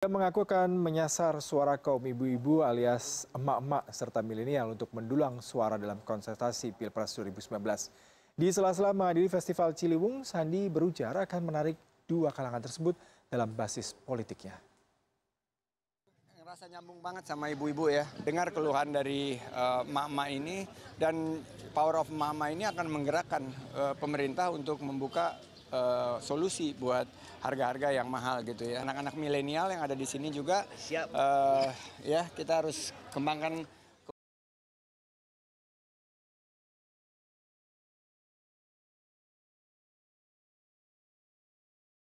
Dia mengaku akan menyasar suara kaum ibu-ibu alias emak-emak serta milenial untuk mendulang suara dalam konsentrasi Pilpres 2019. Di sela-sela menghadiri Festival Ciliwung, Sandi berujar akan menarik dua kalangan tersebut dalam basis politiknya. Rasa nyambung banget sama ibu-ibu ya. Dengar keluhan dari eh, emak-emak uh, ini dan power of emak-emak ini akan menggerakkan uh, pemerintah untuk membuka uh, solusi buat harga-harga yang mahal gitu ya. Anak-anak milenial yang ada di sini juga Siap. Uh, ya kita harus kembangkan